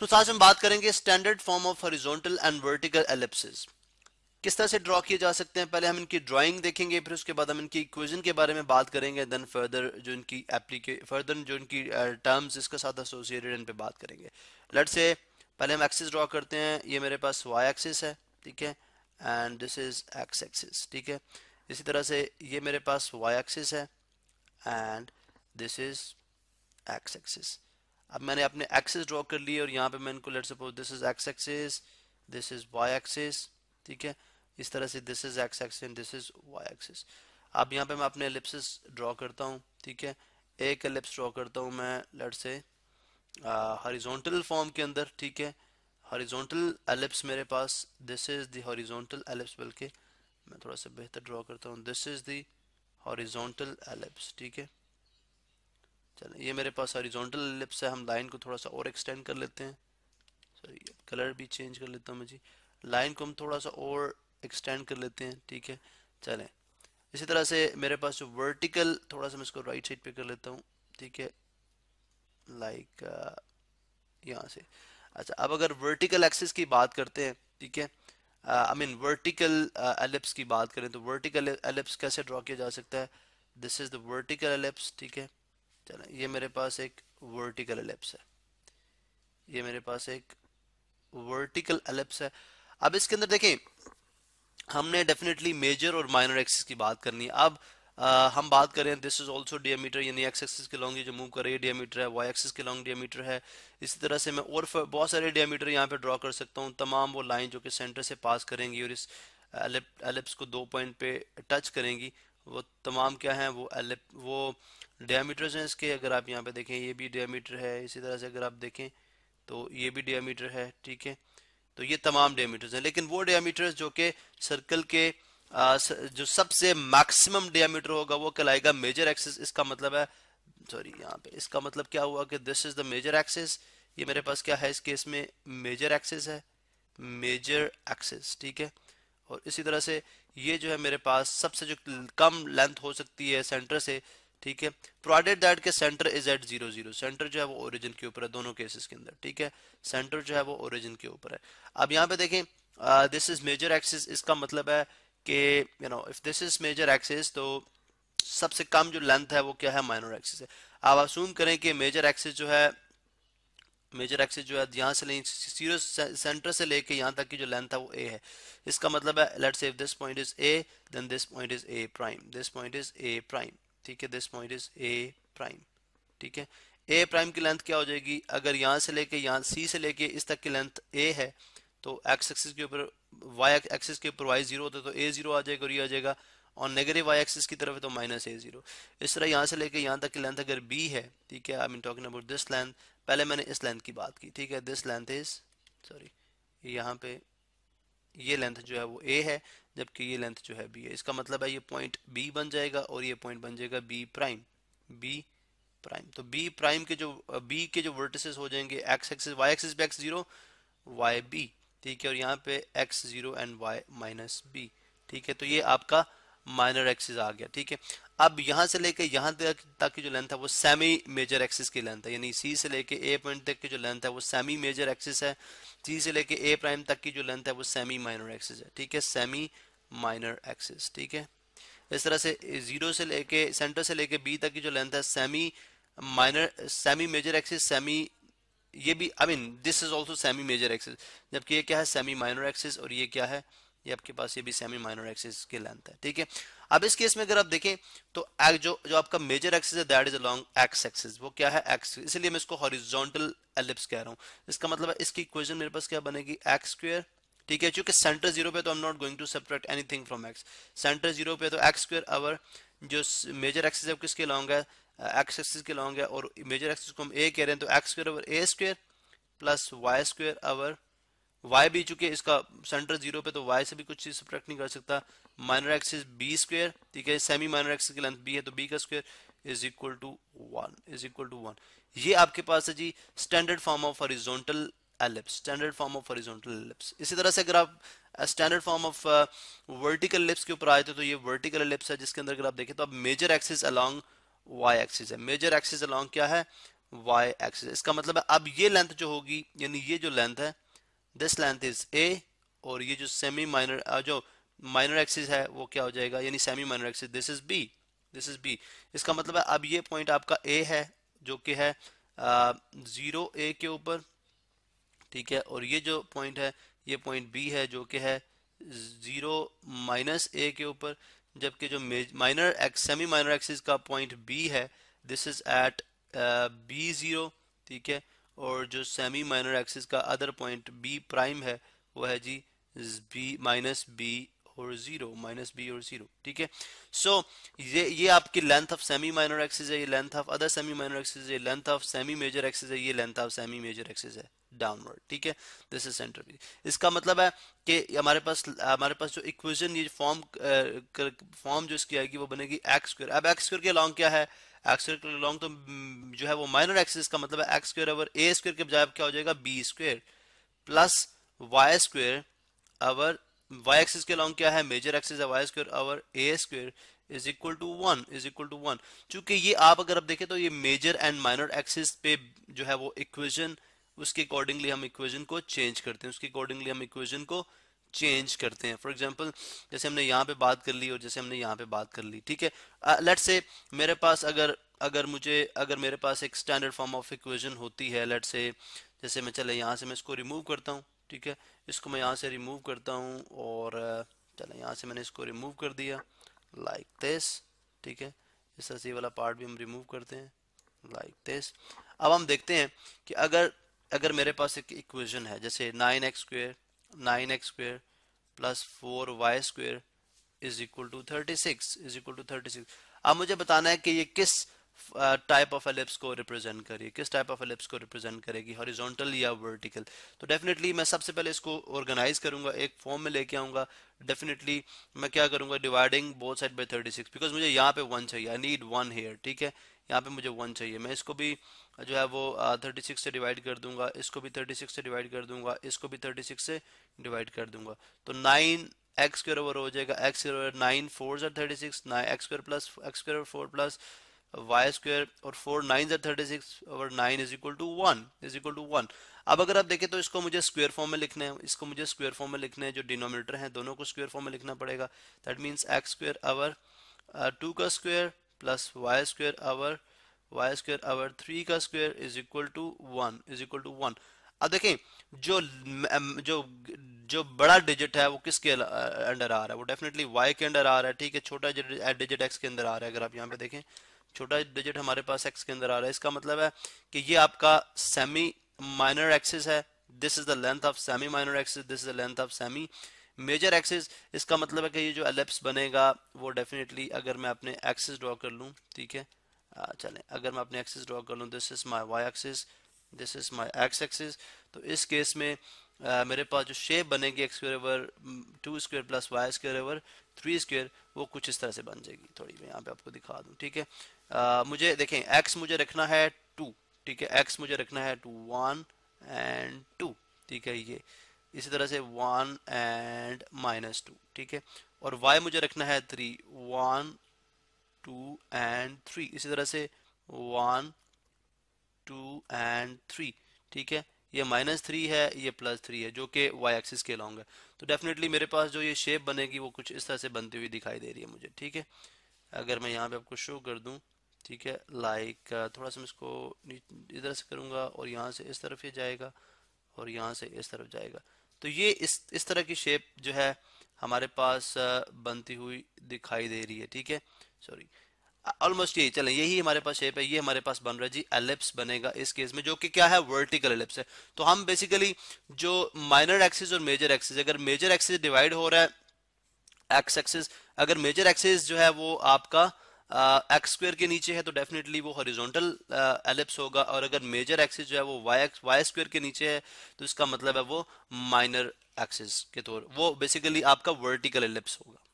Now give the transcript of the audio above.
तो साथ हम बात करेंगे standard form of horizontal and vertical ellipses किस तरह से ड्रॉ किए जा सकते हैं पहले हम इनकी ड्राइंग देखेंगे फिर उसके बाद हम इनकी इक्वेशन के बारे में बात करेंगे देन फर्दर जो इनकी एप्लीके फर्दर जो इनकी टर्म्स इसके साथ एसोसिएटेड इन पे बात करेंगे लट से पहले हम एक्सिस ड्रॉ करते हैं ये मेरे पास वाई एक्सिस है ठीक है and this is X axis ठीक है इसी तरह से ये मेरे पास वाई एक्सिस है and this is X axis अब मैंने अपने एक्सेस ड्रॉ कर लिए और यहाँ पे मैं इनको let suppose this is X axis this is Y axis ठीक है इस तरह से this is X axis this is Y axis अब यहाँ पे मैं अपने एलिप्सिस ड्रॉ करता हूँ ठीक है एक एलिप्स ड्रॉ करता हूँ मैं लेट से हॉरिजॉन्टल फॉर्म के अंदर ठीक है हॉरिजोंटल एलिप्स मेरे पास this is the horizontal ellipse बल्कि मैं थोड़ा सा बेहतर ड्रॉ करता हूँ दिस इज दी एलिप्स ठीक है चलें ये मेरे पास हॉरिजॉन्टल लिप्स है हम लाइन को थोड़ा सा और एक्सटेंड कर लेते हैं सॉरी कलर भी चेंज कर लेता हूँ मैं जी लाइन को हम थोड़ा सा और एक्सटेंड कर लेते हैं ठीक है चलें इसी तरह से मेरे पास जो वर्टिकल थोड़ा सा मैं इसको राइट साइड पे कर लेता हूँ ठीक है लाइक uh, यहाँ से अच्छा अब अगर वर्टिकल एक्सिस की बात करते हैं ठीक है आई मीन वर्टिकल एलिप्स की बात करें तो वर्टिकल एलिप्स कैसे ड्रॉ किया जा सकता है this is the vertical ellipse ठीक है चलें ये मेरे पास एक वर्टिकल एलिप्स है ये मेरे पास एक वर्टिकल एलिप्स है अब इसके अंदर देखें हमने डेफिनेटली मेजर और माइनर एक्सिस की बात करनी है अब आ, हम बात करें दिस इज ऑल्सो डियामीटर यानी एक्स एक्सिस के लॉन्ग जो मूव कर रही है डियामीटर है वाई एक्सिस के लॉन्ग डियामीटर है इसी तरह से मैं और बहुत सारे डियामीटर यहाँ पे ड्रॉ कर सकता हूँ तमाम वो लाइन जो कि सेंटर से पास करेंगी और इस एलिप्स को दो पॉइंट पे टच करेंगी वो तमाम क्या है वो एलिप वो डायमीटर हैं इसके अगर आप यहाँ पे देखें ये भी डायमीटर है इसी तरह से अगर आप देखें तो ये भी डायमीटर है ठीक है तो ये तमाम डायमीटर्स हैं लेकिन वो डायमीटर्स जो कि सर्कल के आ, जो सबसे मैक्सिमम डायमीटर होगा वो कहलाएगा मेजर एक्सेस इसका मतलब है सॉरी यहाँ पे इसका मतलब क्या हुआ कि this is the major axis ये मेरे पास क्या है इस केस में मेजर एक्सेस है मेजर एक्सेस ठीक है और इसी तरह से ये जो है मेरे पास सबसे जो कम लेंथ हो सकती है सेंटर से ठीक है प्रोवाइडेड दैट के centre is at zero zero centre जो है वो ओरिजिन के ऊपर है दोनों केसेस के अंदर ठीक है सेंटर जो है वो ओरिजिन के ऊपर है अब यहाँ पे देखें दिस इज मेजर एक्सिस इसका मतलब है कि you know if this is major axis तो सबसे कम जो लेंथ है वो क्या है माइनर एक्सिस है आप असूम करें कि मेजर एक्सिस जो है मेजर एक्सिस जो है यहाँ से लेकिन जीरो सेंटर से लेके यहाँ तक की जो लेंथ है वो ए है इसका मतलब है let's if this point is A then this point is A prime this point is A prime ठीक है this point is A prime ठीक है ए प्राइम की लेंथ क्या हो जाएगी अगर यहाँ से लेके यहाँ सी से लेके इस तक की लेंथ ए है तो एक्स एक्सिस के ऊपर वाई एक्सिस के ऊपर वाई जीरो होता है तो ए जीरो आ जाएगा और ये आ जाएगा और नेगेटिव वाई एक्सिस की तरफ है तो माइनस ए जीरो इस तरह यहाँ से लेके यहाँ तक की लेंथ अगर बी है ठीक है I mean talking about this length पहले मैंने इस लेंथ की बात की ठीक है दिस लेंथ इज सॉरी यहाँ पे ये लेंथ जो है वो ए है जबकि ये लेंथ जो है बी है इसका मतलब है ये पॉइंट बी बन जाएगा और ये पॉइंट बन जाएगा बी प्राइम बी प्राइम तो बी प्राइम के जो बी के जो वर्टिसेस हो जाएंगे एक्स एक्सिस वाई एक्सिस पे एक्स जीरो वाई बी ठीक है और यहाँ पे X zero and Y minus B ठीक है तो ये आपका माइनर एक्सिस आ गया ठीक है अब यहां से लेके यहां तक तक की जो लेंथ है वो सेमी मेजर एक्सिस की लेंथ है यानी सी से लेके ए पॉइंट तक की जो लेंथ है वो सेमी मेजर एक्सिस है सी से लेके ए प्राइम तक की जो लेंथ है वो सेमी माइनर एक्सिस है ठीक है सेमी माइनर एक्सिस ठीक है इस तरह से जीरो से लेके सेंटर से लेके बी तक की जो लेंथ है semi minor semi major axis semi ये भी I mean this is also semi major axis जबकि ये क्या है सेमी माइनर एक्सिस और ये क्या है ये आपके पास ये भी सेमी माइनर एक्सिस की लेंथ है ठीक है अब इस केस में अगर आप देखें तो जो जो आपका मेजर एक्सिस है that is along X axis वो क्या है एक्स इसलिए मैं इसको हॉरिजॉन्टल एलिप्स कह रहा हूँ इसका मतलब है इसकी इक्वेशन मेरे पास क्या बनेगी एक्स स्क्वेयर ठीक है क्योंकि सेंटर जीरो पे तो I am not going to separate anything from X centre zero पे तो एक्स स्क्वेयर अवर जो मेजर एक्सिस है किसके लॉन्ग है एक्स uh, एक्सिस के लॉन्ग है और मेजर एक्सिस को हम ए कह रहे हैं तो X square over A square plus Y square over y भी चूंकि इसका सेंटर जीरो पे तो y से भी कुछ चीज सब्ट्रैक्ट नहीं कर सकता minor X is B square ठीक है सेमी माइनर एक्स की लेंथ b है तो b का square is equal to one is equal to one ये आपके पास है जी standard form of horizontal ellipse standard form of horizontal ellipse इसी तरह से अगर आप standard form of vertical ellipse के ऊपर आए थे तो ये वर्टिकल लिप्स है जिसके अंदर अगर आप देखें तो आप major axis along Y axis है मेजर एक्सिस अलोंग क्या है वाई एक्सिस इसका मतलब है अब ये लेंथ जो होगी यानी ये जो लेंथ है दिस लेंथ इज ए और ये जो सेमी माइनर जो माइनर एक्सिस है वो क्या हो जाएगा यानी semi minor axis this is B this is B इसका मतलब है अब ये पॉइंट आपका ए है जो कि है ज़ीरो ए के ऊपर ठीक है और ये जो पॉइंट है ये पॉइंट बी है जो कि है ज़ीरो माइनस ए के ऊपर जबकि जो minor X semi minor axis का पॉइंट बी है this is at B zero ठीक है और जो सेमी माइनर एक्सिस का अदर पॉइंट बी प्राइम है वो है जी बी माइनस बी और जीरो माइनस बी और जीरो ठीक है सो ये ये आपकी length of semi minor axis है ये length of other semi minor axis है length of semi major axis है ये length of semi major axis है डाउनवर्ड ठीक है दिस इज सेंटर बी इसका मतलब है कि हमारे पास हमारे पास जो इक्वेशन ये फॉर्म फॉर्म जो इसकी आएगी वो बनेगी एक्स स्क्वायर अब एक्स स्क्वायर के लॉन्ग क्या है एक्स स्क्र लॉन्ग तो हम्म, जो है वो माइनर एक्सिस का मतलब एक्स स्क्र ए स्क्र के बजाय क्या हो जाएगा B square plus Y square over Y axis के लॉन्ग क्या है major axis Y square over A square is equal to one is equal to one चूंकि ये आप अगर आप देखें तो ये मेजर एंड माइनर एक्सिस पे जो है वो इक्वेजन उसके अकॉर्डिंगली हम इक्वेजन को चेंज करते हैं उसके अकॉर्डिंगली हम इक्वेजन को चेंज करते हैं फॉर एग्जाम्पल जैसे हमने यहाँ पे बात कर ली और जैसे हमने यहाँ पे बात कर ली ठीक है लेट uh, से मेरे पास अगर अगर मुझे अगर मेरे पास एक स्टैंडर्ड फॉर्म ऑफ इक्वेजन होती है लेट से जैसे मैं चले यहाँ से मैं इसको रिमूव करता हूँ ठीक है इसको मैं यहाँ से रिमूव करता हूँ और uh, चले यहाँ से मैंने इसको रिमूव कर दिया लाइक दिस ठीक है इस तरह से वाला पार्ट भी हम रिमूव करते हैं लाइक like दिस अब हम देखते हैं कि अगर अगर मेरे पास एक इक्वेशन है जैसे nine X square nine X square plus four Y square is equal to thirty six is equal to thirty six अब मुझे बताना है कि ये किस टाइप ऑफ एलिप्स को रिप्रेजेंट करिए किस टाइप ऑफ एलिप्स को रिप्रेजेंट करेगी हॉरिजॉन्टल या वर्टिकल तो डेफिनेटली मैं सबसे पहले इसको ऑर्गेनाइज करूंगा एक फॉर्म में लेके आऊंगा डेफिनेटली मैं क्या करूंगा dividing both side by 36 because मुझे यहाँ पे वन चाहिए आई नीड वन हेयर ठीक है यहाँ पे मुझे वन चाहिए मैं इसको भी जो है वो थर्टी सिक्स से डिवाइड कर दूंगा इसको भी थर्टी सिक्स से डिवाइड कर दूंगा इसको भी थर्टी सिक्स से डिवाइड कर दूंगा तो नाइन एक्स के ओवर हो जाएगा एक्स के ओवर नाइन फोर जर thirty six nine X square plus X square four plus Y square और फोर नाइन जर thirty six over nine is equal to one is equal to one अब अगर आप देखें तो इसको मुझे स्क्वेयर फॉर्म में लिखना है इसको मुझे स्क्वेयर फॉर्म में लिखना है जो डिनोमीटर हैं दोनों को स्क्वेयर फॉर्म में लिखना पड़ेगा that means X square over two का square plus Y square over Y square over three का square is equal to one is equal to one अब देखें जो जो जो बड़ा डिजिट है वो किसके अंडर आ रहा है वो डेफिनेटली वाई के अंडर आ रहा है ठीक है छोटा डिजिट एक्स के अंदर आ रहा है अगर आप यहाँ पे देखें छोटा डिजिट हमारे पास एक्स के अंदर आ रहा है इसका मतलब है कि ये आपका सेमी माइनर एक्सिस है this is the length of semi minor axis this is the length of semi major axis इसका मतलब है कि ये जो एलेप्स बनेगा वो डेफिनेटली अगर मैं अपने एक्सिस ड्रॉ कर लूँ ठीक है चलें अगर मैं अपने एक्सेस ड्रॉ कर लूँ this is my Y axis this is my X axis तो इस केस में आ, मेरे पास जो शेप बनेगी X square over two square plus Y square over three square वो कुछ इस तरह से बन जाएगी थोड़ी मैं यहाँ पे आपको दिखा दूँ ठीक है मुझे देखें एक्स मुझे रखना है टू ठीक है एक्स मुझे रखना है टू वन एंड टू ठीक है ये इसी तरह से वन एंड माइनस टू ठीक है और वाई मुझे रखना है three one two and three इसी तरह से वन टू एंड थ्री ठीक है ये माइनस थ्री है ये प्लस थ्री है जो कि वाई एक्सिस के लॉन्ग है तो डेफिनेटली मेरे पास जो ये शेप बनेगी वो कुछ इस तरह से बनती हुई दिखाई दे रही है मुझे ठीक है अगर मैं यहाँ पे आपको शो कर दूँ ठीक है लाइक uh, थोड़ा सा मैं इसको इधर से करूँगा और यहाँ से इस तरफ ये जाएगा और यहाँ से इस तरफ जाएगा तो ये इस इस तरह की शेप जो है हमारे पास uh, बनती हुई दिखाई दे रही है ठीक है सॉरी ऑलमोस्ट यही चले यही हमारे पास शेप है ये हमारे पास बन रहा है जी एलिप्स बनेगा इस केस में जो कि क्या है वर्टिकल एलिप्स है तो हम बेसिकली जो माइनर एक्सिस और मेजर एक्सिस अगर मेजर एक्सिस डिवाइड हो रहा है एक्स एक्सिस अगर मेजर एक्सिस जो है वो आपका एक्स uh, स्क्वायर के नीचे है तो डेफिनेटली वो हॉरिजॉन्टल एलिप्स uh, होगा और अगर मेजर एक्सिस जो है वो वाई एक्स वाई स्क्वायर के नीचे है तो इसका मतलब है वो माइनर एक्सिस के तौर वो बेसिकली आपका वर्टिकल एलिप्स होगा